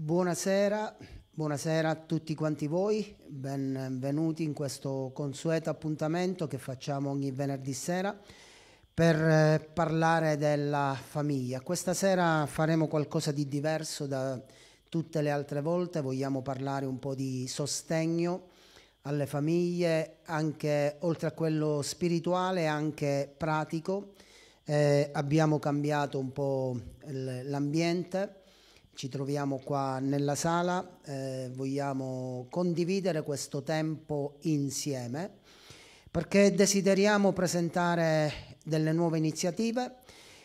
Buonasera, buonasera, a tutti quanti voi, benvenuti in questo consueto appuntamento che facciamo ogni venerdì sera per eh, parlare della famiglia. Questa sera faremo qualcosa di diverso da tutte le altre volte, vogliamo parlare un po' di sostegno alle famiglie, anche oltre a quello spirituale, anche pratico. Eh, abbiamo cambiato un po' l'ambiente ci troviamo qua nella sala, eh, vogliamo condividere questo tempo insieme perché desideriamo presentare delle nuove iniziative,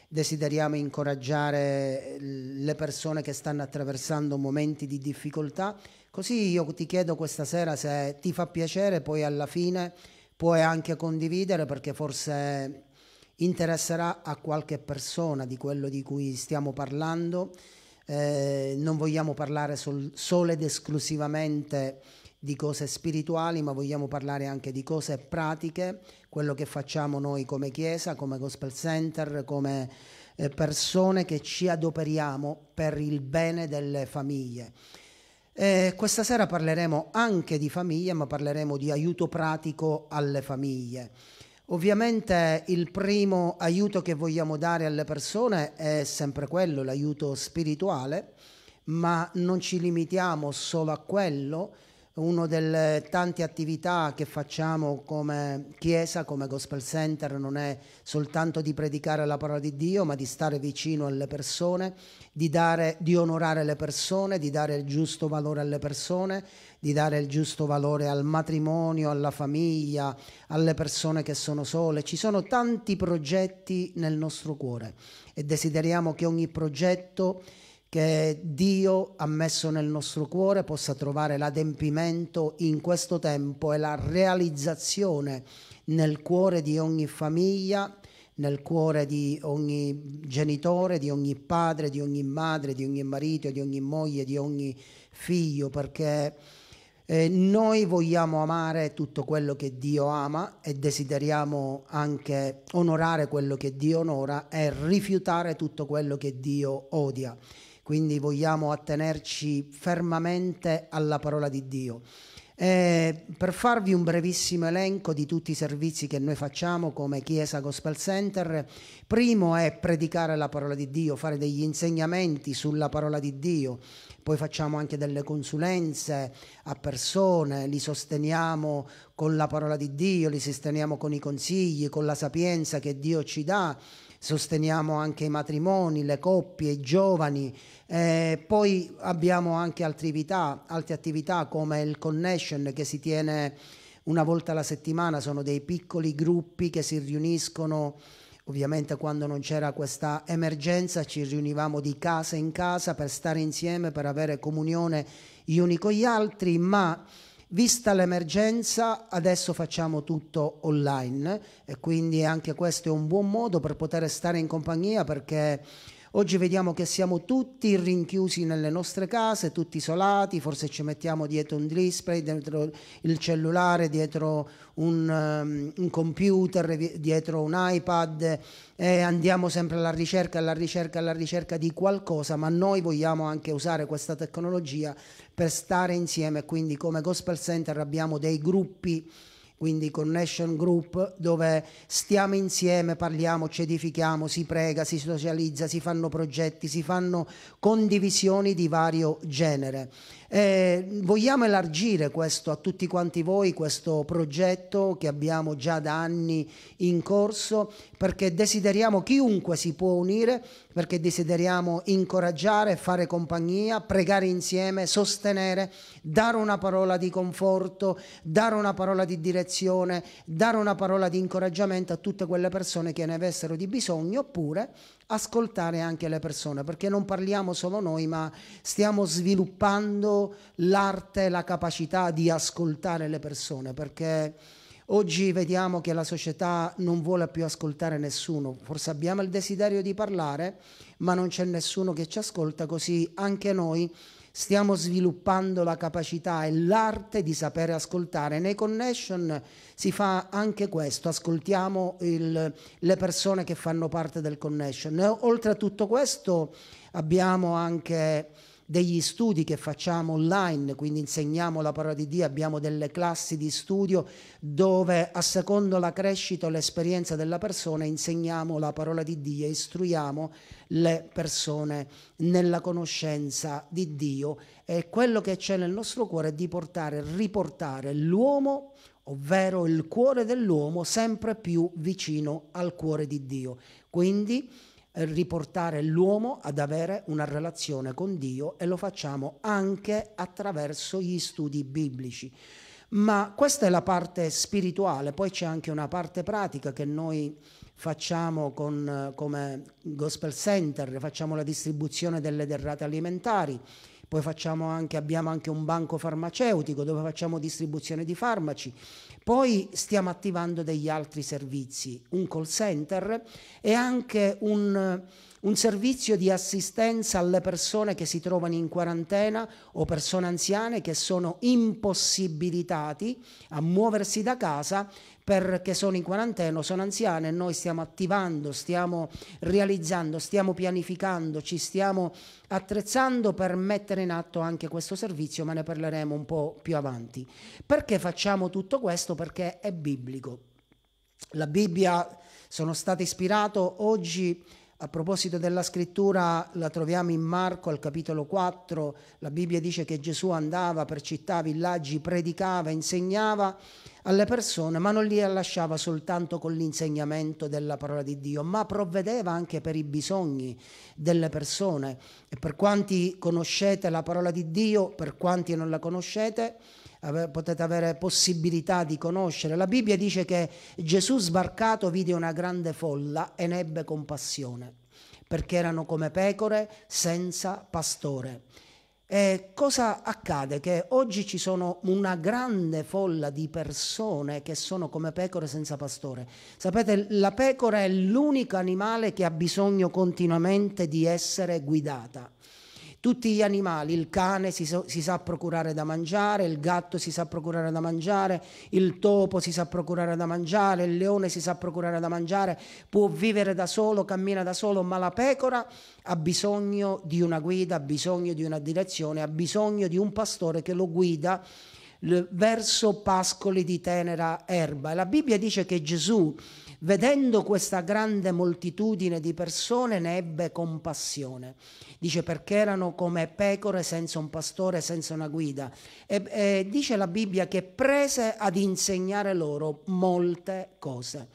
desideriamo incoraggiare le persone che stanno attraversando momenti di difficoltà, così io ti chiedo questa sera se ti fa piacere, poi alla fine puoi anche condividere perché forse interesserà a qualche persona di quello di cui stiamo parlando eh, non vogliamo parlare sol- solo ed esclusivamente di cose spirituali, ma vogliamo parlare anche di cose pratiche, quello che facciamo noi come Chiesa, come Gospel Center, come eh, persone che ci adoperiamo per il bene delle famiglie. Eh, questa sera parleremo anche di famiglie, ma parleremo di aiuto pratico alle famiglie. Ovviamente il primo aiuto che vogliamo dare alle persone è sempre quello, l'aiuto spirituale, ma non ci limitiamo solo a quello. Una delle tante attività che facciamo come Chiesa, come Gospel Center, non è soltanto di predicare la parola di Dio, ma di stare vicino alle persone, di, dare, di onorare le persone, di dare il giusto valore alle persone, di dare il giusto valore al matrimonio, alla famiglia, alle persone che sono sole. Ci sono tanti progetti nel nostro cuore e desideriamo che ogni progetto che Dio ha messo nel nostro cuore possa trovare l'adempimento in questo tempo e la realizzazione nel cuore di ogni famiglia, nel cuore di ogni genitore, di ogni padre, di ogni madre, di ogni marito, di ogni moglie, di ogni figlio, perché eh, noi vogliamo amare tutto quello che Dio ama e desideriamo anche onorare quello che Dio onora e rifiutare tutto quello che Dio odia. Quindi vogliamo attenerci fermamente alla parola di Dio. Eh, per farvi un brevissimo elenco di tutti i servizi che noi facciamo come Chiesa Gospel Center, primo è predicare la parola di Dio, fare degli insegnamenti sulla parola di Dio, poi facciamo anche delle consulenze a persone, li sosteniamo con la parola di Dio, li sosteniamo con i consigli, con la sapienza che Dio ci dà, sosteniamo anche i matrimoni, le coppie, i giovani, eh, poi abbiamo anche altre attività, altre attività come il Connection che si tiene una volta alla settimana, sono dei piccoli gruppi che si riuniscono Ovviamente quando non c'era questa emergenza ci riunivamo di casa in casa per stare insieme, per avere comunione gli uni con gli altri, ma vista l'emergenza adesso facciamo tutto online e quindi anche questo è un buon modo per poter stare in compagnia perché Oggi vediamo che siamo tutti rinchiusi nelle nostre case, tutti isolati, forse ci mettiamo dietro un display, dietro il cellulare, dietro un, um, un computer, dietro un iPad e andiamo sempre alla ricerca, alla ricerca, alla ricerca di qualcosa, ma noi vogliamo anche usare questa tecnologia per stare insieme, quindi come Gospel Center abbiamo dei gruppi quindi Connection Group, dove stiamo insieme, parliamo, ci edifichiamo, si prega, si socializza, si fanno progetti, si fanno condivisioni di vario genere. Eh, vogliamo elargire questo a tutti quanti voi, questo progetto che abbiamo già da anni in corso, perché desideriamo chiunque si può unire, perché desideriamo incoraggiare, fare compagnia, pregare insieme, sostenere, dare una parola di conforto, dare una parola di direzione motivazione, dare una parola di incoraggiamento a tutte quelle persone che ne avessero di bisogno, oppure ascoltare anche le persone, perché non parliamo solo noi, ma stiamo sviluppando l'arte, la capacità di ascoltare le persone, perché oggi vediamo che la società non vuole più ascoltare nessuno, forse abbiamo il desiderio di parlare, ma non c'è nessuno che ci ascolta, così anche noi stiamo sviluppando la capacità e l'arte di sapere ascoltare. Nei connection si fa anche questo, ascoltiamo il, le persone che fanno parte del connection. Oltre a tutto questo abbiamo anche degli studi che facciamo online, quindi insegniamo la parola di Dio, abbiamo delle classi di studio dove a secondo la crescita o l'esperienza della persona insegniamo la parola di Dio, istruiamo le persone nella conoscenza di Dio e quello che c'è nel nostro cuore è di portare, riportare l'uomo ovvero il cuore dell'uomo sempre più vicino al cuore di Dio. Quindi riportare l'uomo ad avere una relazione con Dio e lo facciamo anche attraverso gli studi biblici. Ma questa è la parte spirituale, poi c'è anche una parte pratica che noi facciamo con, come Gospel Center, facciamo la distribuzione delle derrate alimentari poi anche, abbiamo anche un banco farmaceutico dove facciamo distribuzione di farmaci, poi stiamo attivando degli altri servizi, un call center e anche un un servizio di assistenza alle persone che si trovano in quarantena o persone anziane che sono impossibilitati a muoversi da casa perché sono in quarantena, o sono anziane e noi stiamo attivando, stiamo realizzando, stiamo pianificando, ci stiamo attrezzando per mettere in atto anche questo servizio, ma ne parleremo un po' più avanti. Perché facciamo tutto questo? Perché è biblico. La Bibbia sono stato ispirato oggi a proposito della scrittura, la troviamo in Marco al capitolo 4, la Bibbia dice che Gesù andava per città, villaggi, predicava, insegnava alle persone, ma non li lasciava soltanto con l'insegnamento della parola di Dio, ma provvedeva anche per i bisogni delle persone. E per quanti conoscete la parola di Dio, per quanti non la conoscete, potete avere possibilità di conoscere. La Bibbia dice che Gesù sbarcato vide una grande folla e ne ebbe compassione, perché erano come pecore senza pastore. E cosa accade? Che oggi ci sono una grande folla di persone che sono come pecore senza pastore. Sapete, la pecora è l'unico animale che ha bisogno continuamente di essere guidata. Tutti gli animali, il cane si, so, si, sa procurare da mangiare, il gatto si sa procurare da mangiare, il topo si sa procurare da mangiare, il leone si sa procurare da mangiare, può vivere da solo, cammina da solo, ma la pecora ha bisogno di una guida, ha bisogno di una direzione, ha bisogno di un pastore che lo guida verso pascoli di tenera erba. E la Bibbia dice che Gesù Vedendo questa grande moltitudine di persone ne ebbe compassione. Dice perché erano come pecore senza un pastore, senza una guida. E, e dice la Bibbia che prese ad insegnare loro molte cose.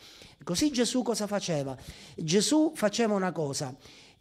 Così Gesù cosa faceva? Gesù faceva una cosa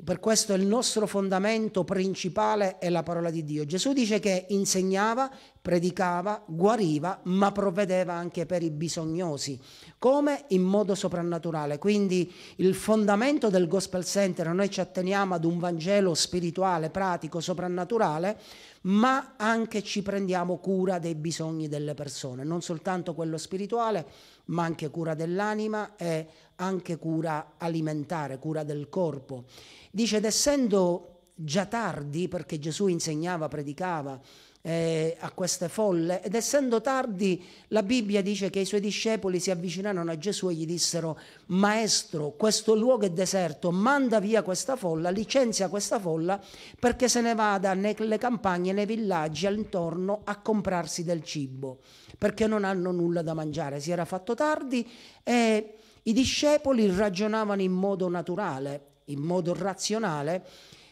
per questo il nostro fondamento principale è la parola di Dio. Gesù dice che insegnava, predicava, guariva, ma provvedeva anche per i bisognosi, come in modo soprannaturale. Quindi il fondamento del Gospel Center, noi ci atteniamo ad un Vangelo spirituale, pratico, soprannaturale, ma anche ci prendiamo cura dei bisogni delle persone, non soltanto quello spirituale, ma anche cura dell'anima e anche cura alimentare, cura del corpo. Dice, ed essendo già tardi, perché Gesù insegnava, predicava eh, a queste folle, ed essendo tardi, la Bibbia dice che i suoi discepoli si avvicinarono a Gesù e gli dissero, Maestro, questo luogo è deserto, manda via questa folla, licenzia questa folla perché se ne vada nelle campagne, nei villaggi intorno a comprarsi del cibo, perché non hanno nulla da mangiare. Si era fatto tardi e i discepoli ragionavano in modo naturale, in modo razionale,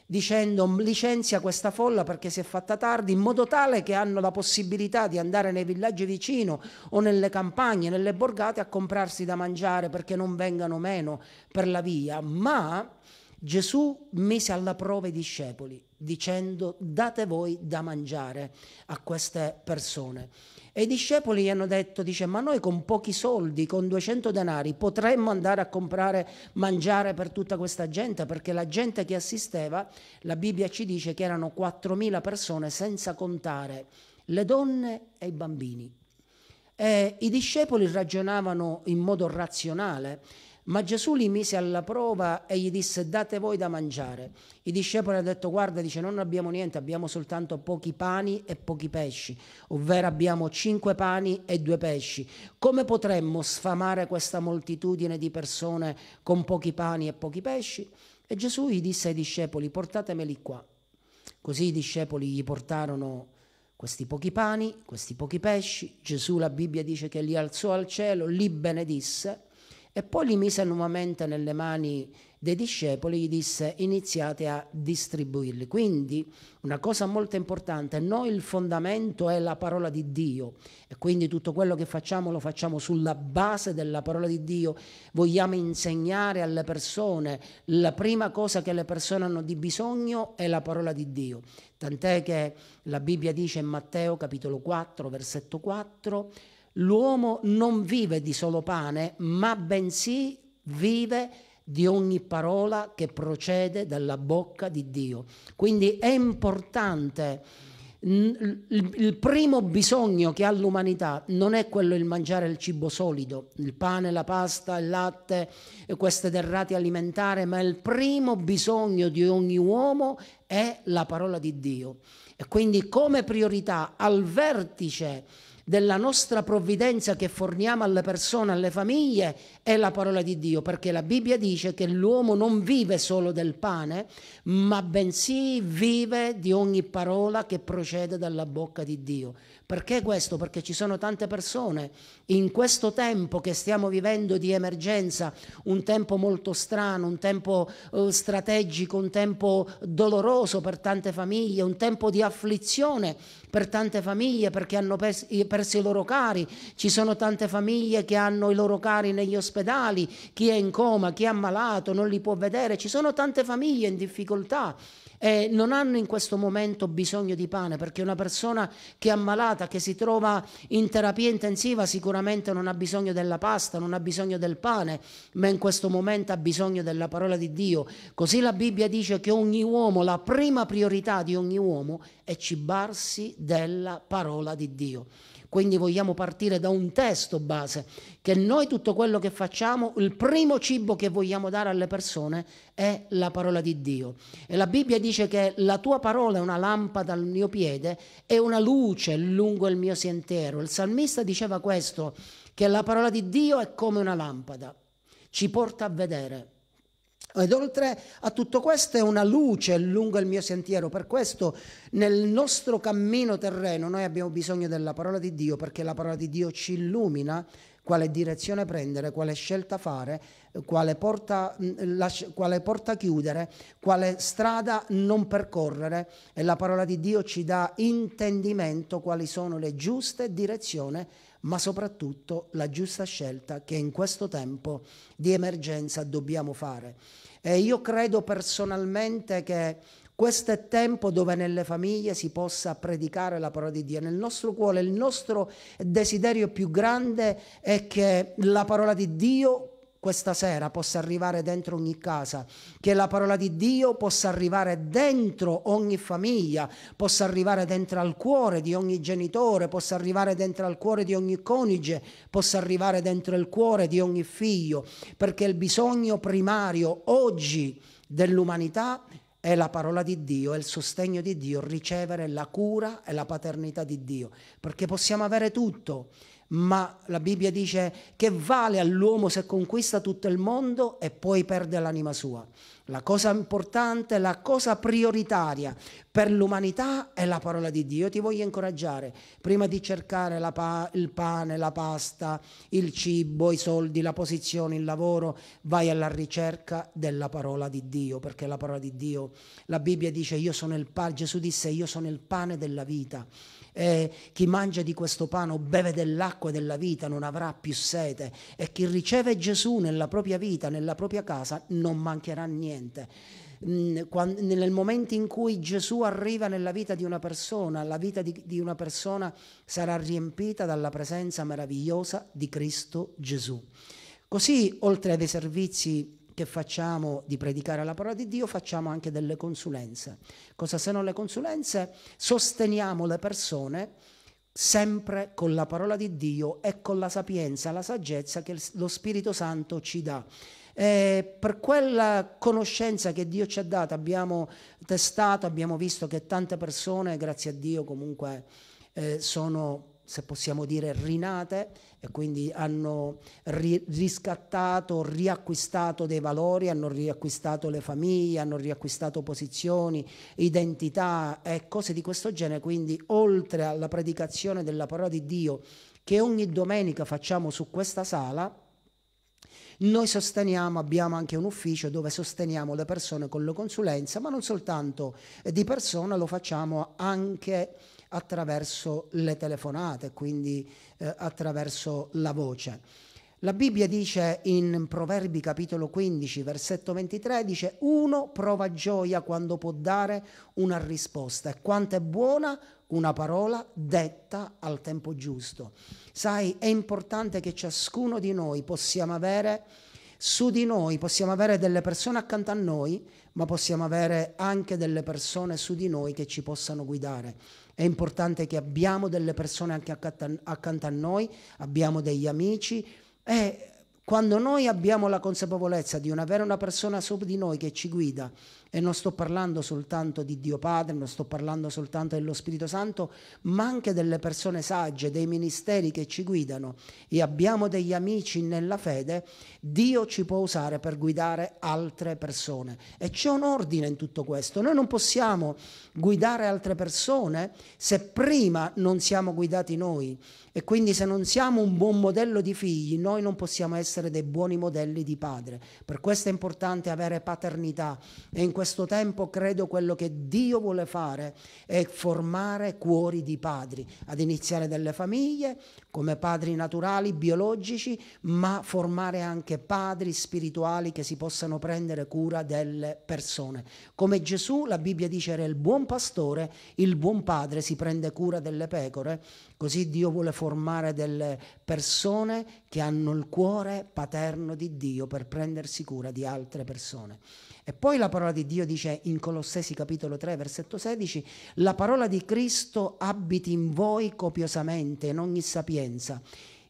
dicendo licenzia questa folla perché si è fatta tardi, in modo tale che hanno la possibilità di andare nei villaggi vicino o nelle campagne, nelle borgate a comprarsi da mangiare perché non vengano meno per la via. Ma Gesù mise alla prova i discepoli dicendo date voi da mangiare a queste persone. E i discepoli gli hanno detto, dice, ma noi con pochi soldi, con 200 denari, potremmo andare a comprare mangiare per tutta questa gente, perché la gente che assisteva, la Bibbia ci dice che erano 4.000 persone, senza contare le donne e i bambini. E I discepoli ragionavano in modo razionale ma Gesù li mise alla prova e gli disse date voi da mangiare. I discepoli hanno detto guarda, dice non abbiamo niente, abbiamo soltanto pochi pani e pochi pesci, ovvero abbiamo cinque pani e due pesci. Come potremmo sfamare questa moltitudine di persone con pochi pani e pochi pesci? E Gesù gli disse ai discepoli portatemeli qua. Così i discepoli gli portarono questi pochi pani, questi pochi pesci. Gesù, la Bibbia dice che li alzò al cielo, li benedisse e poi li mise nuovamente nelle mani dei discepoli, gli disse iniziate a distribuirli. Quindi una cosa molto importante, noi il fondamento è la parola di Dio e quindi tutto quello che facciamo lo facciamo sulla base della parola di Dio, vogliamo insegnare alle persone, la prima cosa che le persone hanno di bisogno è la parola di Dio, tant'è che la Bibbia dice in Matteo capitolo 4 versetto 4, l'uomo non vive di solo pane, ma bensì vive di ogni parola che procede dalla bocca di Dio. Quindi è importante, il primo bisogno che ha l'umanità non è quello di mangiare il cibo solido, il pane, la pasta, il latte, queste derrate alimentari, ma il primo bisogno di ogni uomo è la parola di Dio. E quindi come priorità al vertice della nostra provvidenza che forniamo alle persone, alle famiglie, è la parola di Dio, perché la Bibbia dice che l'uomo non vive solo del pane, ma bensì vive di ogni parola che procede dalla bocca di Dio. Perché questo? Perché ci sono tante persone in questo tempo che stiamo vivendo di emergenza, un tempo molto strano, un tempo eh, strategico, un tempo doloroso per tante famiglie, un tempo di afflizione per tante famiglie perché hanno perso, perso i loro cari, ci sono tante famiglie che hanno i loro cari negli ospedali, chi è in coma, chi è ammalato non li può vedere, ci sono tante famiglie in difficoltà e non hanno in questo momento bisogno di pane perché una persona che è ammalata, che si trova in terapia intensiva sicuramente non ha bisogno della pasta, non ha bisogno del pane, ma in questo momento ha bisogno della parola di Dio. Così la Bibbia dice che ogni uomo, la prima priorità di ogni uomo è cibarsi della parola di Dio. Quindi vogliamo partire da un testo base, che noi tutto quello che facciamo, il primo cibo che vogliamo dare alle persone è la parola di Dio. E la Bibbia dice che la tua parola è una lampada al mio piede e una luce lungo il mio sentiero. Il salmista diceva questo, che la parola di Dio è come una lampada, ci porta a vedere ed oltre a tutto questo è una luce lungo il mio sentiero, per questo nel nostro cammino terreno noi abbiamo bisogno della parola di Dio perché la parola di Dio ci illumina quale direzione prendere, quale scelta fare, quale porta, mm, la, quale porta, chiudere, quale strada non percorrere e la parola di Dio ci dà intendimento quali sono le giuste direzioni, ma soprattutto la giusta scelta che in questo tempo di emergenza dobbiamo fare. E io credo personalmente che questo è tempo dove nelle famiglie si possa predicare la parola di Dio. Nel nostro cuore il nostro desiderio più grande è che la parola di Dio questa sera possa arrivare dentro ogni casa, che la parola di Dio possa arrivare dentro ogni famiglia, possa arrivare dentro al cuore di ogni genitore, possa arrivare dentro al cuore di ogni coniuge, possa arrivare dentro il cuore di ogni figlio, perché il bisogno primario oggi dell'umanità è la parola di Dio, è il sostegno di Dio, ricevere la cura e la paternità di Dio, perché possiamo avere tutto ma la Bibbia dice che vale all'uomo se conquista tutto il mondo e poi perde l'anima sua. La cosa importante, la cosa prioritaria per l'umanità è la parola di Dio. Io ti voglio incoraggiare, prima di cercare pa- il pane, la pasta, il cibo, i soldi, la posizione, il lavoro, vai alla ricerca della parola di Dio, perché la parola di Dio, la Bibbia dice, io sono il pane, Gesù disse, io sono il pane della vita eh, chi mangia di questo pane o beve dell'acqua della vita non avrà più sete e chi riceve Gesù nella propria vita, nella propria casa, non mancherà niente. Mm, Quando, nel momento in cui Gesù arriva nella vita di una persona, la vita di, di una persona sarà riempita dalla presenza meravigliosa di Cristo Gesù. Così, oltre ai servizi che facciamo di predicare la parola di Dio, facciamo anche delle consulenze. Cosa se non le consulenze? Sosteniamo le persone sempre con la parola di Dio e con la sapienza, la saggezza che lo Spirito Santo ci dà. E per quella conoscenza che Dio ci ha dato abbiamo testato, abbiamo visto che tante persone, grazie a Dio comunque, eh, sono se possiamo dire, rinate e quindi hanno ri- riscattato, riacquistato dei valori, hanno riacquistato le famiglie, hanno riacquistato posizioni, identità e cose di questo genere. Quindi oltre alla predicazione della parola di Dio che ogni domenica facciamo su questa sala, noi sosteniamo, abbiamo anche un ufficio dove sosteniamo le persone con le consulenze, ma non soltanto eh, di persona, lo facciamo anche attraverso le telefonate, quindi eh, attraverso la voce. La Bibbia dice in Proverbi capitolo 15, versetto 23, dice uno prova gioia quando può dare una risposta e quanto è buona una parola detta al tempo giusto. Sai, è importante che ciascuno di noi possiamo avere su di noi possiamo avere delle persone accanto a noi, ma possiamo avere anche delle persone su di noi che ci possano guidare. È importante che abbiamo delle persone anche accanto a noi, abbiamo degli amici e quando noi abbiamo la consapevolezza di non avere una persona sopra di noi che ci guida e non sto parlando soltanto di Dio Padre, non sto parlando soltanto dello Spirito Santo, ma anche delle persone sagge, dei ministeri che ci guidano e abbiamo degli amici nella fede, Dio ci può usare per guidare altre persone. E c'è un ordine in tutto questo. Noi non possiamo guidare altre persone se prima non siamo guidati noi. E quindi se non siamo un buon modello di figli, noi non possiamo essere dei buoni modelli di padre. Per questo è importante avere paternità e in questo questo tempo credo quello che Dio vuole fare è formare cuori di padri, ad iniziare dalle famiglie, come padri naturali, biologici, ma formare anche padri spirituali che si possano prendere cura delle persone. Come Gesù, la Bibbia dice era il buon pastore, il buon padre si prende cura delle pecore, così Dio vuole formare delle persone che hanno il cuore paterno di Dio per prendersi cura di altre persone. E poi la parola di Dio dice in Colossesi capitolo 3 versetto 16, la parola di Cristo abiti in voi copiosamente, in ogni sapienza conoscenza,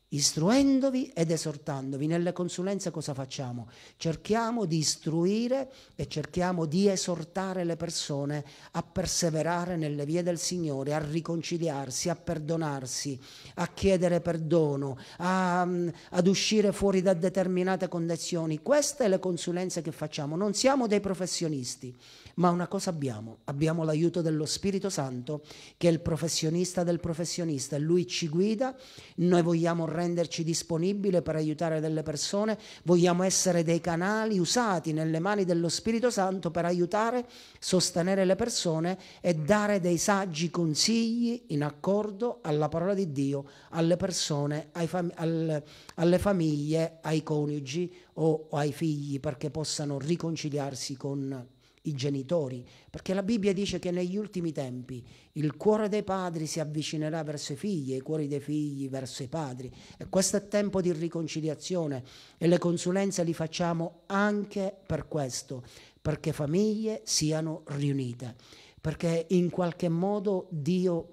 istruendovi ed esortandovi. Nelle consulenze cosa facciamo? Cerchiamo di istruire e cerchiamo di esortare le persone a perseverare nelle vie del Signore, a riconciliarsi, a perdonarsi, a chiedere perdono, a, mm, ad uscire fuori da determinate condizioni. Queste le consulenze che facciamo. Non siamo dei professionisti. Ma una cosa abbiamo, abbiamo l'aiuto dello Spirito Santo che è il professionista del professionista e lui ci guida, noi vogliamo renderci disponibili per aiutare delle persone, vogliamo essere dei canali usati nelle mani dello Spirito Santo per aiutare, sostenere le persone e dare dei saggi consigli in accordo alla parola di Dio, alle persone, fam al, alle famiglie, ai coniugi o, o ai figli perché possano riconciliarsi con i genitori, perché la Bibbia dice che negli ultimi tempi il cuore dei padri si avvicinerà verso i figli e i cuori dei figli verso i padri e questo è tempo di riconciliazione e le consulenze li facciamo anche per questo, perché famiglie siano riunite, perché in qualche modo Dio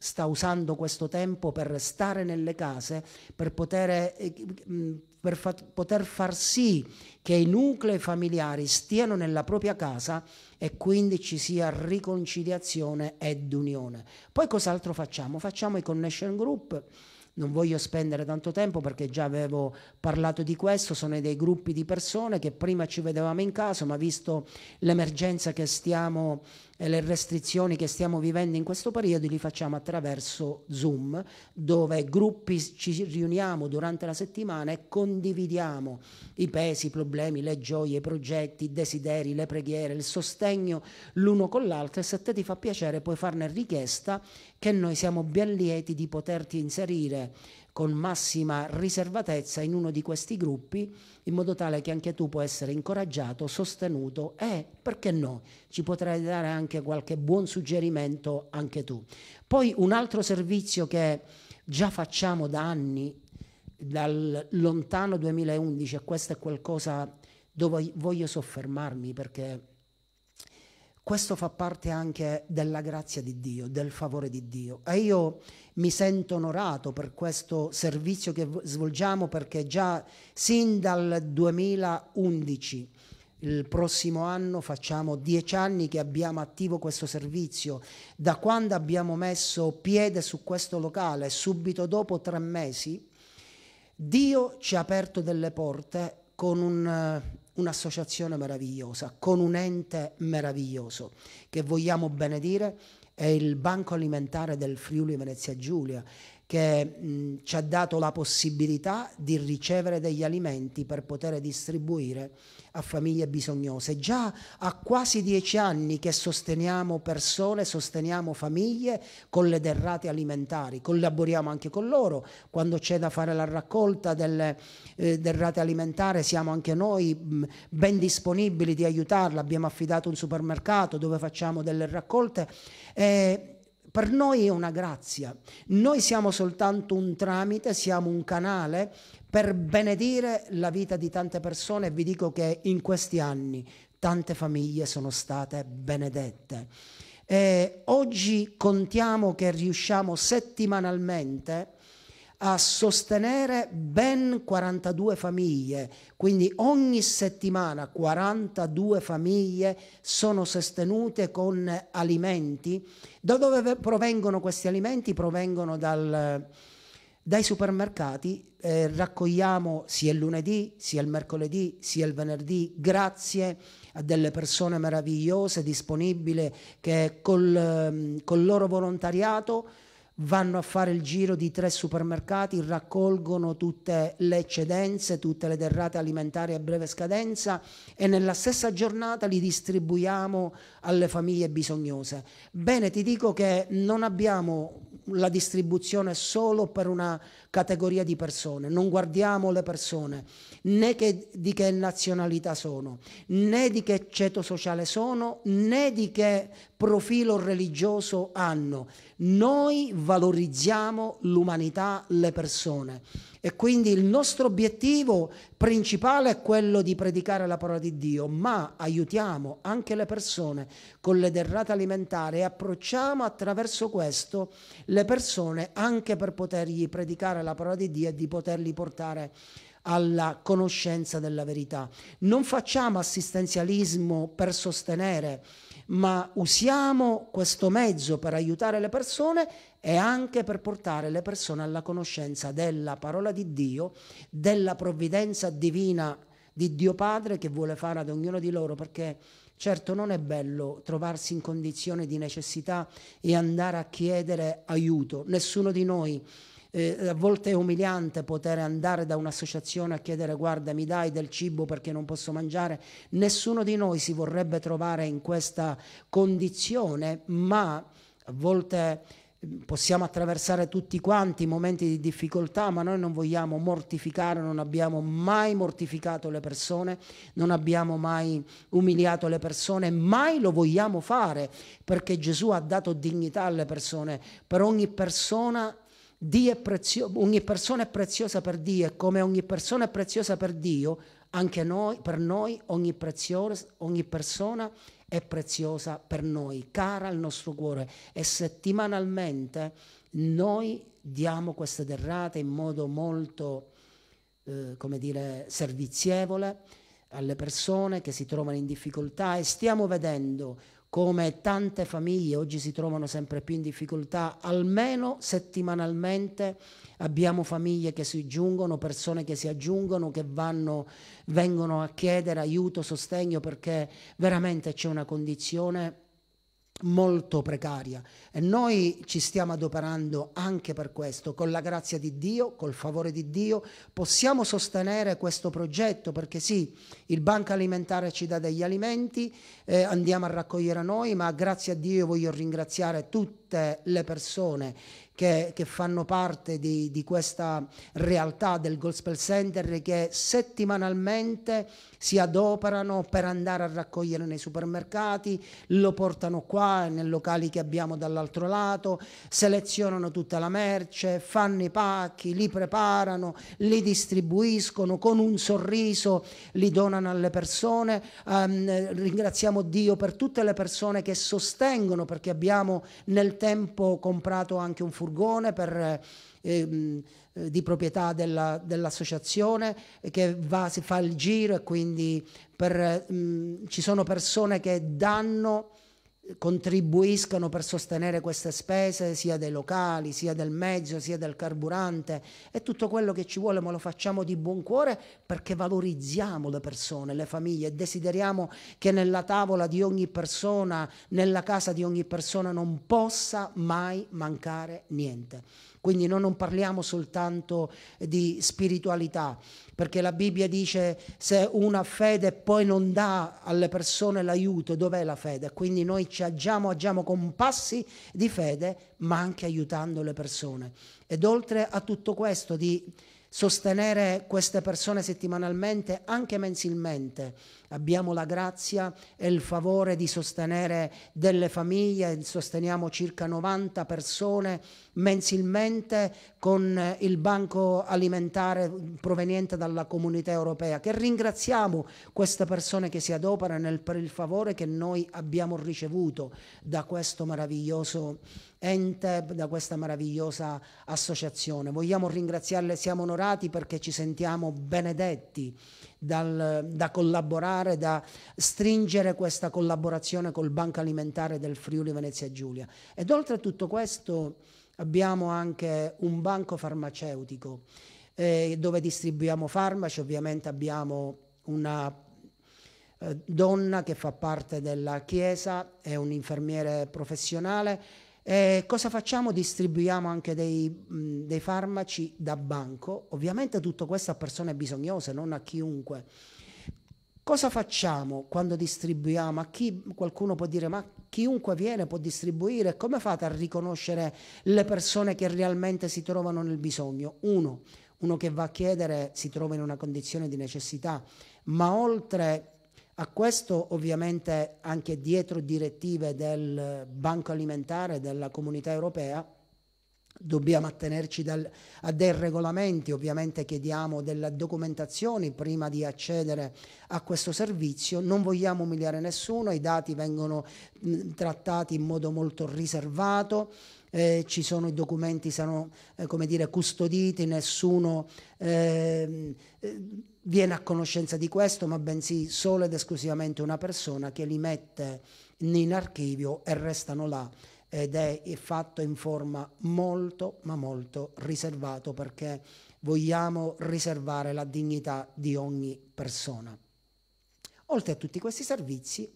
sta usando questo tempo per stare nelle case, per poter, eh, per fa, poter far sì che i nuclei familiari stiano nella propria casa e quindi ci sia riconciliazione ed unione. Poi cos'altro facciamo? Facciamo i connection group. Non voglio spendere tanto tempo perché già avevo parlato di questo, sono dei gruppi di persone che prima ci vedevamo in casa, ma visto l'emergenza che stiamo e le restrizioni che stiamo vivendo in questo periodo li facciamo attraverso Zoom, dove gruppi ci riuniamo durante la settimana e condividiamo i pesi, i problemi, le gioie, i progetti, i desideri, le preghiere, il sostegno l'uno con l'altro e se a te ti fa piacere puoi farne richiesta che noi siamo ben lieti di poterti inserire con massima riservatezza in uno di questi gruppi, in modo tale che anche tu puoi essere incoraggiato, sostenuto e, perché no, ci potrai dare anche qualche buon suggerimento anche tu. Poi un altro servizio che già facciamo da anni, dal lontano 2011, e questo è qualcosa dove voglio soffermarmi perché questo fa parte anche della grazia di Dio, del favore di Dio. E io mi sento onorato per questo servizio che svolgiamo perché già sin dal 2011 il prossimo anno facciamo dieci anni che abbiamo attivo questo servizio. Da quando abbiamo messo piede su questo locale, subito dopo tre mesi, Dio ci ha aperto delle porte con un, un'associazione meravigliosa, con un ente meraviglioso che vogliamo benedire è il Banco Alimentare del Friuli Venezia Giulia, che mh, ci ha dato la possibilità di ricevere degli alimenti per poter distribuire a famiglie bisognose. Già a quasi dieci anni che sosteniamo persone, sosteniamo famiglie con le derrate alimentari, collaboriamo anche con loro, quando c'è da fare la raccolta delle eh, derrate alimentari siamo anche noi mh, ben disponibili di aiutarla, abbiamo affidato un supermercato dove facciamo delle raccolte. Eh, per noi è una grazia. Noi siamo soltanto un tramite, siamo un canale per benedire la vita di tante persone e vi dico che in questi anni tante famiglie sono state benedette. E eh, oggi contiamo che riusciamo settimanalmente a sostenere ben 42 famiglie, quindi ogni settimana 42 famiglie sono sostenute con alimenti. Da dove provengono questi alimenti? Provengono dal, dai supermercati, eh, raccogliamo sia il lunedì, sia il mercoledì, sia il venerdì, grazie a delle persone meravigliose, disponibili, che col, ehm, col loro volontariato vanno a fare il giro di tre supermercati, raccolgono tutte le eccedenze, tutte le derrate alimentari a breve scadenza e nella stessa giornata li distribuiamo alle famiglie bisognose. Bene, ti dico che non abbiamo la distribuzione solo per una categoria di persone, non guardiamo le persone né che, di che nazionalità sono, né di che ceto sociale sono, né di che profilo religioso hanno. Noi valorizziamo l'umanità, le persone. E quindi il nostro obiettivo principale è quello di predicare la parola di Dio, ma aiutiamo anche le persone con le derrate alimentari e approcciamo attraverso questo le persone anche per potergli predicare ascoltare la parola di Dio e di poterli portare alla conoscenza della verità. Non facciamo assistenzialismo per sostenere, ma usiamo questo mezzo per aiutare le persone e anche per portare le persone alla conoscenza della parola di Dio, della provvidenza divina di Dio Padre che vuole fare ad ognuno di loro, perché certo non è bello trovarsi in condizione di necessità e andare a chiedere aiuto. Nessuno di noi eh, a volte è umiliante poter andare da un'associazione a chiedere guarda mi dai del cibo perché non posso mangiare, nessuno di noi si vorrebbe trovare in questa condizione, ma a volte mm, possiamo attraversare tutti quanti momenti di difficoltà, ma noi non vogliamo mortificare, non abbiamo mai mortificato le persone, non abbiamo mai umiliato le persone, mai lo vogliamo fare, perché Gesù ha dato dignità alle persone. Per ogni persona prezio- ogni persona è preziosa per Dio e come ogni persona è preziosa per Dio, anche noi, per noi ogni, prezio- ogni persona è preziosa per noi, cara al nostro cuore e settimanalmente noi diamo queste derrate in modo molto, eh, come dire, servizievole alle persone che si trovano in difficoltà e stiamo vedendo come tante famiglie oggi si trovano sempre più in difficoltà, almeno settimanalmente abbiamo famiglie che si giungono, persone che si aggiungono, che vanno, vengono a chiedere aiuto, sostegno perché veramente c'è una condizione molto precaria e noi ci stiamo adoperando anche per questo, con la grazia di Dio, col favore di Dio, possiamo sostenere questo progetto perché sì, il Banco Alimentare ci dà degli alimenti, eh, andiamo a raccogliere noi, ma grazie a Dio voglio ringraziare tutte le persone che, che fanno parte di, di, questa realtà del Gospel Center che settimanalmente si adoperano per andare a raccogliere nei supermercati, lo portano qua nei locali che abbiamo dall'altro lato, selezionano tutta la merce, fanno i pacchi, li preparano, li distribuiscono con un sorriso, li donano alle persone. Um, ringraziamo Dio per tutte le persone che sostengono perché abbiamo nel tempo comprato anche un furgone furgone per, eh, ehm, eh, di proprietà della, dell'associazione che va, si fa il giro e quindi per, eh, mh, ci sono persone che danno contribuiscano per sostenere queste spese sia dei locali, sia del mezzo, sia del carburante e tutto quello che ci vuole, ma lo facciamo di buon cuore perché valorizziamo le persone, le famiglie e desideriamo che nella tavola di ogni persona, nella casa di ogni persona non possa mai mancare niente. Quindi noi non parliamo soltanto eh, di spiritualità, perché la Bibbia dice se una fede poi non dà alle persone l'aiuto, dov'è la fede? Quindi noi ci agiamo, agiamo con passi di fede, ma anche aiutando le persone. Ed oltre a tutto questo di sostenere queste persone settimanalmente, anche mensilmente, abbiamo la grazia e il favore di sostenere delle famiglie, sosteniamo circa 90 persone mensilmente con il banco alimentare proveniente dalla comunità europea, che ringraziamo queste persone che si adoperano per il favore che noi abbiamo ricevuto da questo meraviglioso ente, da questa meravigliosa associazione. Vogliamo ringraziarle, siamo onorati perché ci sentiamo benedetti dal, da collaborare, da stringere questa collaborazione col Banco Alimentare del Friuli Venezia Giulia. Ed oltre a tutto questo abbiamo anche un banco farmaceutico eh, dove distribuiamo farmaci, ovviamente abbiamo una eh, donna che fa parte della chiesa, è un infermiere professionale eh, cosa facciamo? Distribuiamo anche dei, mh, dei, farmaci da banco, ovviamente tutto questo a persone bisognose, non a chiunque. Cosa facciamo quando distribuiamo? A chi qualcuno può dire ma chiunque viene può distribuire, come fate a riconoscere le persone che realmente si trovano nel bisogno? Uno, uno che va a chiedere si trova in una condizione di necessità, ma oltre a questo ovviamente anche dietro direttive del Banco Alimentare, della Comunità Europea, dobbiamo attenerci dal, a dei regolamenti, ovviamente chiediamo delle documentazioni prima di accedere a questo servizio, non vogliamo umiliare nessuno, i dati vengono mh, trattati in modo molto riservato eh, ci sono i documenti sono eh, come dire, custoditi, nessuno ehm, eh, viene a conoscenza di questo, ma bensì solo ed esclusivamente una persona che li mette in archivio e restano là ed è fatto in forma molto ma molto riservato perché vogliamo riservare la dignità di ogni persona. Oltre a tutti questi servizi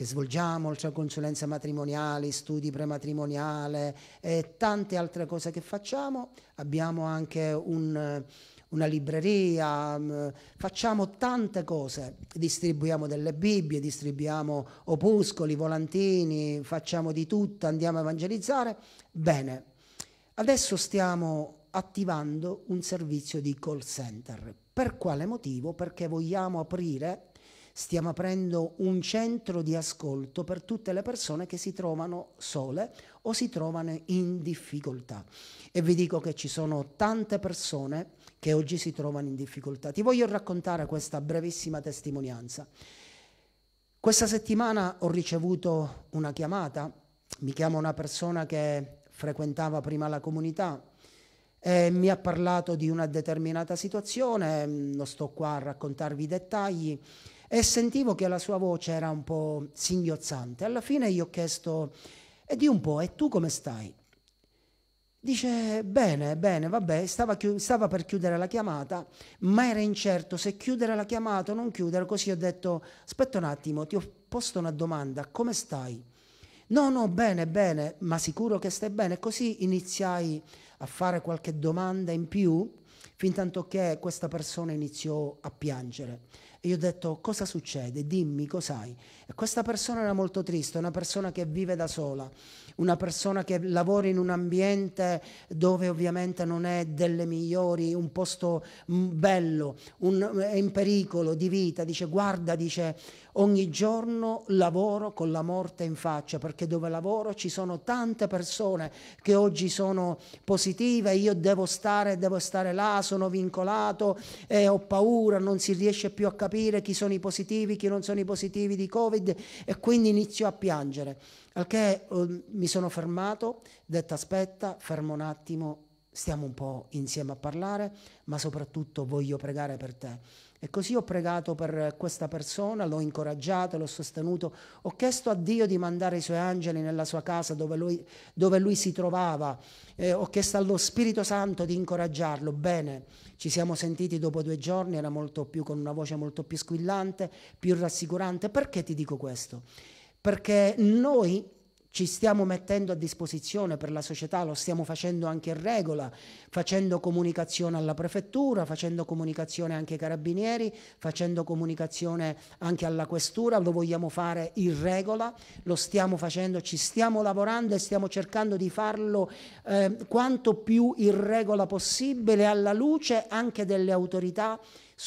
che svolgiamo, cioè consulenze matrimoniali, studi prematrimoniale e tante altre cose che facciamo. Abbiamo anche un, una libreria, mm, facciamo tante cose, distribuiamo delle Bibbie, distribuiamo opuscoli, volantini, facciamo di tutto, andiamo a evangelizzare. Bene, adesso stiamo attivando un servizio di call center. Per quale motivo? Perché vogliamo aprire stiamo aprendo un centro di ascolto per tutte le persone che si trovano sole o si trovano in difficoltà. E vi dico che ci sono tante persone che oggi si trovano in difficoltà. Ti voglio raccontare questa brevissima testimonianza. Questa settimana ho ricevuto una chiamata, mi chiama una persona che frequentava prima la comunità, eh, mi ha parlato di una determinata situazione, non sto qua a raccontarvi i dettagli, e sentivo che la sua voce era un po' singhiozzante. Alla fine gli ho chiesto, e di un po', e tu come stai? Dice, bene, bene, vabbè, stava, stava, per chiudere la chiamata, ma era incerto se chiudere la chiamata o non chiudere, così ho detto, aspetta un attimo, ti ho posto una domanda, come stai? No, no, bene, bene, ma sicuro che stai bene? Così iniziai a fare qualche domanda in più fintanto che questa persona iniziò a piangere. E io ho detto, cosa succede? Dimmi, cos'hai? E questa persona era molto triste, una persona che vive da sola, una persona che lavora in un ambiente dove ovviamente non è delle migliori, un posto mm, bello, un, eh, è in pericolo di vita. Dice, guarda, dice, Ogni giorno lavoro con la morte in faccia perché dove lavoro ci sono tante persone che oggi sono positive, io devo stare, devo stare là, sono vincolato, eh, ho paura, non si riesce più a capire chi sono i positivi, chi non sono i positivi di Covid e quindi inizio a piangere. Al che eh, mi sono fermato, detto aspetta, fermo un attimo, stiamo un po' insieme a parlare, ma soprattutto voglio pregare per te e così ho pregato per questa persona, l'ho incoraggiata, l'ho sostenuto, ho chiesto a Dio di mandare i suoi angeli nella sua casa dove lui, dove lui si trovava, eh, ho chiesto allo Spirito Santo di incoraggiarlo. Bene, ci siamo sentiti dopo due giorni, era molto più, con una voce molto più squillante, più rassicurante. Perché ti dico questo? Perché noi ci stiamo mettendo a disposizione per la società, lo stiamo facendo anche in regola, facendo comunicazione alla prefettura, facendo comunicazione anche ai carabinieri, facendo comunicazione anche alla questura, lo vogliamo fare in regola, lo stiamo facendo, ci stiamo lavorando e stiamo cercando di farlo eh, quanto più in regola possibile alla luce anche delle autorità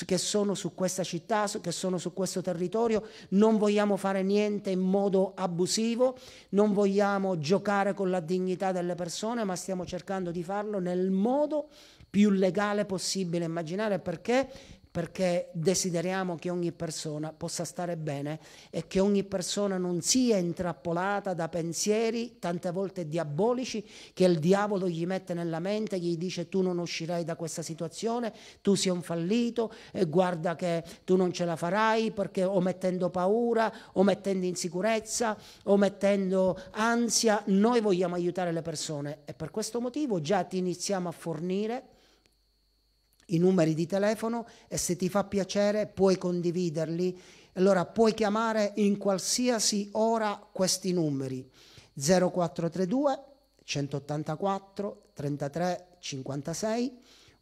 che sono su questa città, che sono su questo territorio, non vogliamo fare niente in modo abusivo, non vogliamo giocare con la dignità delle persone, ma stiamo cercando di farlo nel modo più legale possibile immaginare perché perché desideriamo che ogni persona possa stare bene e che ogni persona non sia intrappolata da pensieri tante volte diabolici che il diavolo gli mette nella mente, gli dice tu non uscirai da questa situazione, tu sei un fallito e guarda che tu non ce la farai perché o mettendo paura o mettendo insicurezza o mettendo ansia, noi vogliamo aiutare le persone e per questo motivo già ti iniziamo a fornire i numeri di telefono e se ti fa piacere puoi condividerli. Allora puoi chiamare in qualsiasi ora questi numeri 0432 184 33 56,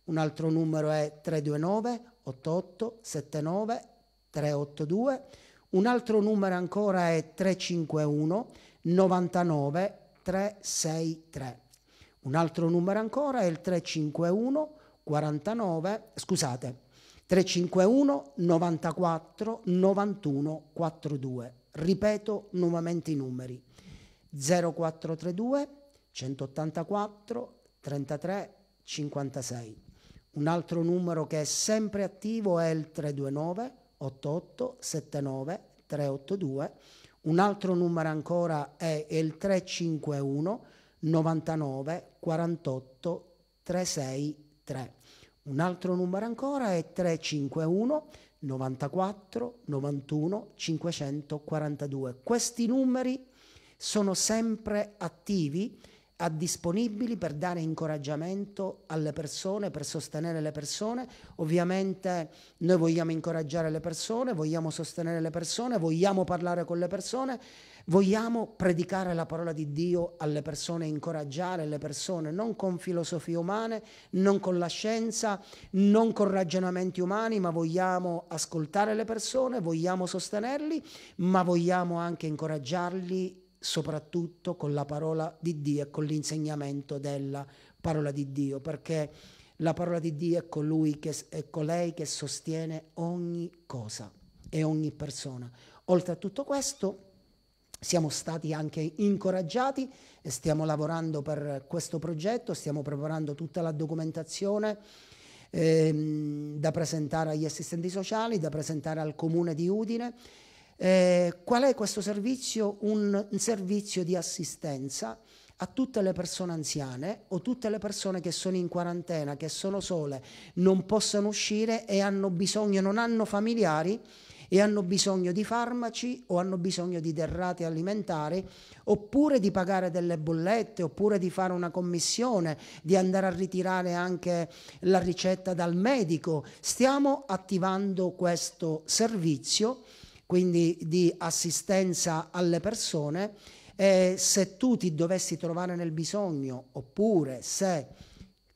un altro numero è 329 88 79 382, un altro numero ancora è 351 99 363. Un altro numero ancora è il 351 49, scusate, 351 94 91 42. Ripeto nuovamente i numeri. 0432 184 33 56. Un altro numero che è sempre attivo è il 329 88 79 382. Un altro numero ancora è il 351 99 48 36 3. Un altro numero ancora è 351 94 91 542. Questi numeri sono sempre attivi disponibili per dare incoraggiamento alle persone, per sostenere le persone. Ovviamente noi vogliamo incoraggiare le persone, vogliamo sostenere le persone, vogliamo parlare con le persone Vogliamo predicare la parola di Dio alle persone, incoraggiare le persone, non con filosofie umane, non con la scienza, non con ragionamenti umani, ma vogliamo ascoltare le persone, vogliamo sostenerli, ma vogliamo anche incoraggiarli soprattutto con la parola di Dio e con l'insegnamento della parola di Dio, perché la parola di Dio è, colui che, è colei che sostiene ogni cosa e ogni persona. Oltre a tutto questo, siamo stati anche incoraggiati e eh, stiamo lavorando per questo progetto, stiamo preparando tutta la documentazione ehm, da presentare agli assistenti sociali, da presentare al comune di Udine. Eh, qual è questo servizio? Un, un servizio di assistenza a tutte le persone anziane o tutte le persone che sono in quarantena, che sono sole, non possono uscire e hanno bisogno, non hanno familiari e hanno bisogno di farmaci o hanno bisogno di derrate alimentari oppure di pagare delle bollette oppure di fare una commissione, di andare a ritirare anche la ricetta dal medico. Stiamo attivando questo servizio quindi di assistenza alle persone e se tu ti dovessi trovare nel bisogno oppure se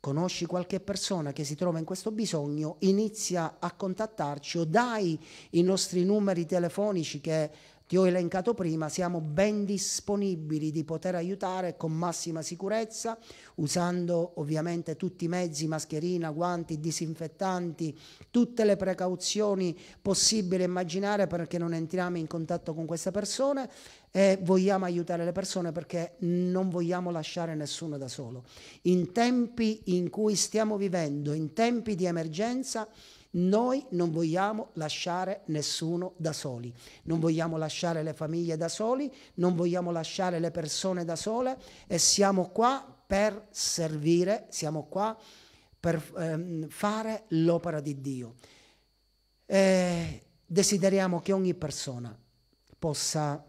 conosci qualche persona che si trova in questo bisogno, inizia a contattarci o dai i nostri numeri telefonici che ti ho elencato prima, siamo ben disponibili di poter aiutare con massima sicurezza, usando ovviamente tutti i mezzi, mascherina, guanti, disinfettanti, tutte le precauzioni possibili e immaginare perché non entriamo in contatto con queste persone e vogliamo aiutare le persone perché non vogliamo lasciare nessuno da solo. In tempi in cui stiamo vivendo, in tempi di emergenza, noi non vogliamo lasciare nessuno da soli, non vogliamo lasciare le famiglie da soli, non vogliamo lasciare le persone da sole e siamo qua per servire, siamo qua per ehm, fare l'opera di Dio. E desideriamo che ogni persona possa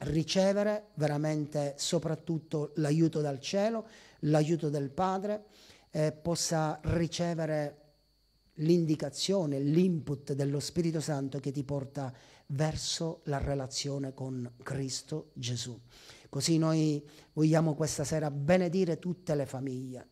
ricevere veramente soprattutto l'aiuto dal cielo, l'aiuto del Padre, eh, possa ricevere l'indicazione, l'input dello Spirito Santo che ti porta verso la relazione con Cristo Gesù. Così noi vogliamo questa sera benedire tutte le famiglie.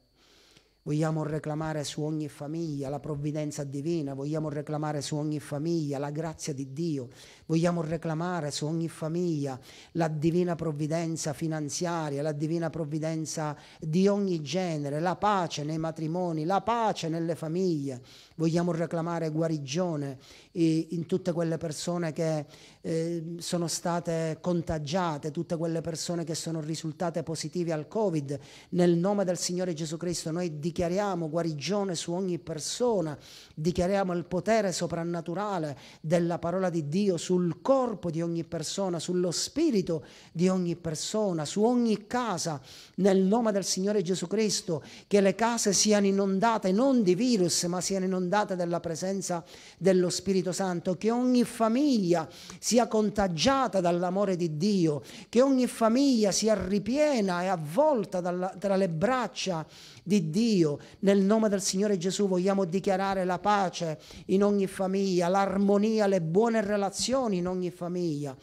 Vogliamo reclamare su ogni famiglia la provvidenza divina, vogliamo reclamare su ogni famiglia la grazia di Dio, vogliamo reclamare su ogni famiglia la divina provvidenza finanziaria, la divina provvidenza di ogni genere, la pace nei matrimoni, la pace nelle famiglie, vogliamo reclamare guarigione in tutte quelle persone che eh, sono state contagiate, tutte quelle persone che sono risultate positive al Covid. Nel nome del Signore Gesù Cristo noi dichiariamo guarigione su ogni persona, dichiariamo il potere soprannaturale della parola di Dio sul corpo di ogni persona, sullo spirito di ogni persona, su ogni casa, nel nome del Signore Gesù Cristo, che le case siano inondate non di virus, ma siano inondate circondata dalla presenza dello Spirito Santo, che ogni famiglia sia contagiata dall'amore di Dio, che ogni famiglia sia ripiena e avvolta dalla, tra le braccia di Dio. Nel nome del Signore Gesù vogliamo dichiarare la pace in ogni famiglia, l'armonia, le buone relazioni in ogni famiglia.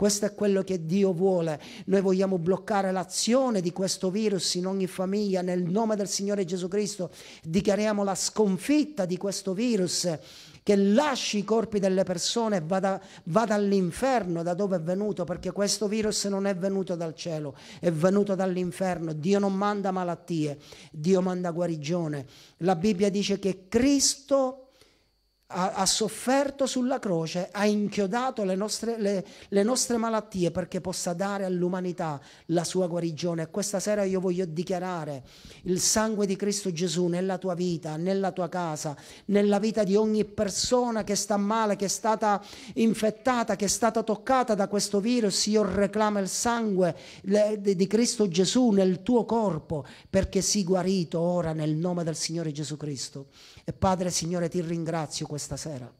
Questo è quello che Dio vuole. Noi vogliamo bloccare l'azione di questo virus in ogni famiglia nel nome del Signore Gesù Cristo. Dichiariamo la sconfitta di questo virus che lasci i corpi delle persone e vada, vada all'inferno da dove è venuto, perché questo virus non è venuto dal cielo, è venuto dall'inferno. Dio non manda malattie, Dio manda guarigione. La Bibbia dice che Cristo ha, ha, sofferto sulla croce, ha inchiodato le nostre, le, le nostre malattie perché possa dare all'umanità la sua guarigione. E questa sera io voglio dichiarare il sangue di Cristo Gesù nella tua vita, nella tua casa, nella vita di ogni persona che sta male, che è stata infettata, che è stata toccata da questo virus. Io reclamo il sangue di Cristo Gesù nel tuo corpo perché sii guarito ora nel nome del Signore Gesù Cristo. E Padre, Signore, ti ringrazio questa sera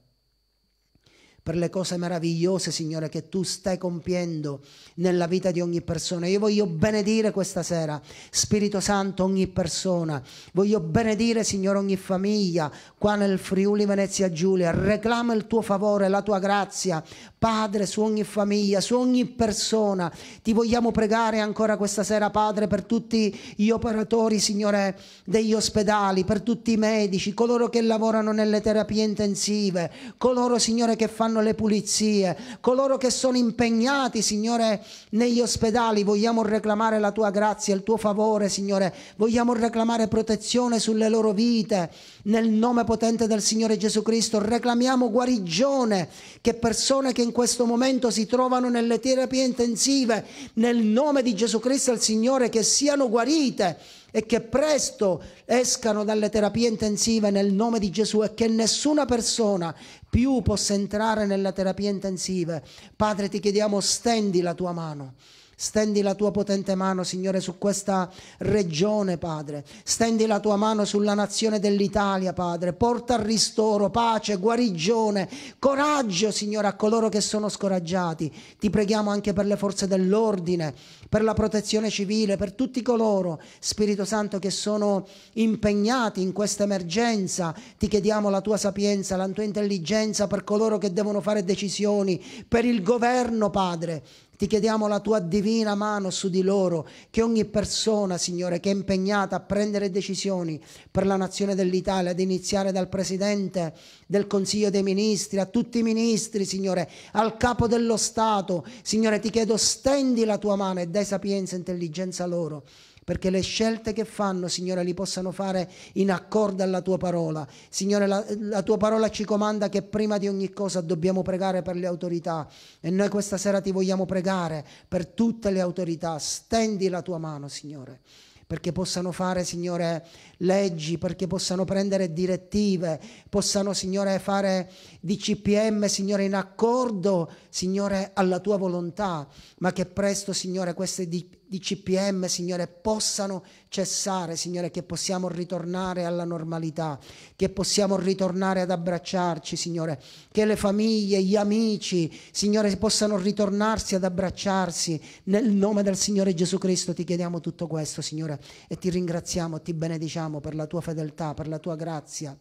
per le cose meravigliose, Signore, che tu stai compiendo nella vita di ogni persona. Io voglio benedire questa sera, Spirito Santo, ogni persona. Voglio benedire, Signore, ogni famiglia qua nel Friuli Venezia Giulia. Reclama il tuo favore, la tua grazia, Padre, su ogni famiglia, su ogni persona. Ti vogliamo pregare ancora questa sera, Padre, per tutti gli operatori, Signore, degli ospedali, per tutti i medici, coloro che lavorano nelle terapie intensive, coloro, Signore, che fanno fanno le pulizie, coloro che sono impegnati, Signore, negli ospedali. Vogliamo reclamare la tua grazia, il tuo favore, Signore. Vogliamo reclamare protezione sulle loro vite. Nel nome potente del Signore Gesù Cristo, reclamiamo guarigione che persone che in questo momento si trovano nelle terapie intensive, nel nome di Gesù Cristo, il Signore, che siano guarite e che presto escano dalle terapie intensive nel nome di Gesù e che nessuna persona più possa entrare nella terapia intensiva. Padre, ti chiediamo, stendi la tua mano Stendi la tua potente mano, Signore, su questa regione, Padre. Stendi la tua mano sulla nazione dell'Italia, Padre. Porta ristoro, pace, guarigione, coraggio, Signore, a coloro che sono scoraggiati. Ti preghiamo anche per le forze dell'ordine, per la protezione civile, per tutti coloro, Spirito Santo, che sono impegnati in questa emergenza. Ti chiediamo la tua sapienza, la tua intelligenza per coloro che devono fare decisioni, per il governo, Padre. Ti chiediamo la tua divina mano su di loro, che ogni persona, Signore, che è impegnata a prendere decisioni per la nazione dell'Italia, ad iniziare dal Presidente del Consiglio dei Ministri, a tutti i ministri, Signore, al Capo dello Stato, Signore, ti chiedo stendi la tua mano e dai sapienza e intelligenza loro perché le scelte che fanno, Signore, li possano fare in accordo alla tua parola. Signore, la, la tua parola ci comanda che prima di ogni cosa dobbiamo pregare per le autorità e noi questa sera ti vogliamo pregare per tutte le autorità. Stendi la tua mano, Signore perché possano fare, Signore, leggi, perché possano prendere direttive, possano, Signore, fare di CPM, Signore, in accordo, Signore, alla tua volontà, ma che presto, Signore, queste di, CPM, Signore, possano cessare, Signore, che possiamo ritornare alla normalità, che possiamo ritornare ad abbracciarci, Signore, che le famiglie, gli amici, Signore, possano ritornarsi ad abbracciarsi. Nel nome del Signore Gesù Cristo ti chiediamo tutto questo, Signore, e ti ringraziamo, ti benediciamo ringraziamo per la tua fedeltà, per la tua grazia.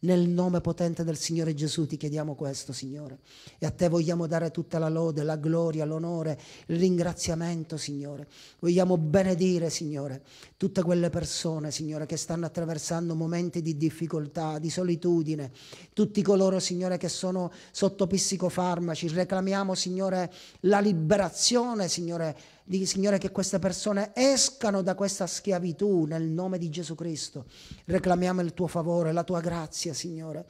Nel nome potente del Signore Gesù ti chiediamo questo, Signore. E a te vogliamo dare tutta la lode, la gloria, l'onore, il ringraziamento, Signore. Vogliamo benedire, Signore, tutte quelle persone, Signore, che stanno attraversando momenti di difficoltà, di solitudine, tutti coloro, Signore, che sono sotto psicofarmaci. Reclamiamo, Signore, la liberazione, Signore Digli, Signore, che queste persone escano da questa schiavitù nel nome di Gesù Cristo. Reclamiamo il tuo favore, la tua grazia, Signore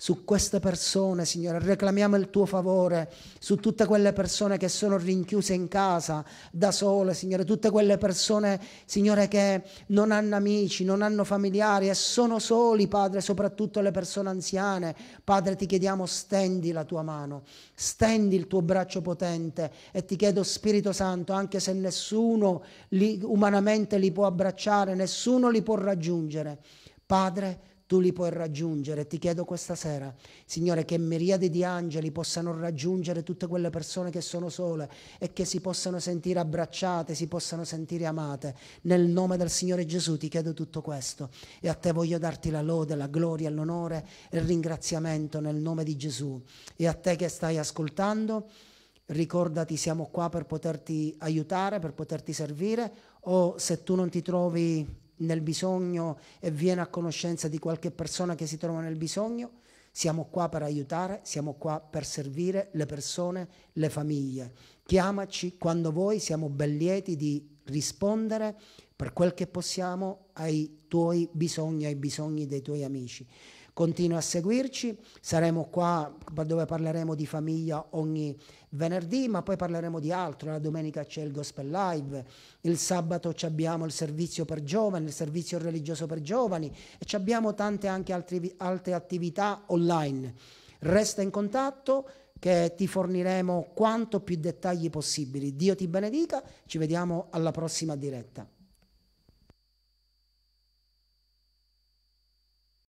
su queste persone, Signore, reclamiamo il tuo favore su tutte quelle persone che sono rinchiuse in casa da sole, Signore, tutte quelle persone, Signore, che non hanno amici, non hanno familiari e sono soli, Padre, soprattutto le persone anziane. Padre, ti chiediamo, stendi la tua mano, stendi il tuo braccio potente e ti chiedo, Spirito Santo, anche se nessuno li, umanamente li può abbracciare, nessuno li può raggiungere. Padre, tu li puoi raggiungere. Ti chiedo questa sera, Signore, che miriadi di angeli possano raggiungere tutte quelle persone che sono sole e che si possano sentire abbracciate, si possano sentire amate. Nel nome del Signore Gesù ti chiedo tutto questo e a te voglio darti la lode, la gloria, l'onore e il ringraziamento nel nome di Gesù. E a te che stai ascoltando, ricordati siamo qua per poterti aiutare, per poterti servire o se tu non ti trovi nel bisogno e viene a conoscenza di qualche persona che si trova nel bisogno, siamo qua per aiutare, siamo qua per servire le persone, le famiglie. Chiamaci quando vuoi, siamo ben lieti di rispondere per quel che possiamo ai tuoi bisogni, ai bisogni dei tuoi amici. Continua a seguirci, saremo qua dove parleremo di famiglia ogni venerdì, ma poi parleremo di altro. La domenica c'è il Gospel Live, il sabato abbiamo il servizio per giovani, il servizio religioso per giovani e abbiamo tante anche altri, altre attività online. Resta in contatto che ti forniremo quanto più dettagli possibili. Dio ti benedica, ci vediamo alla prossima diretta.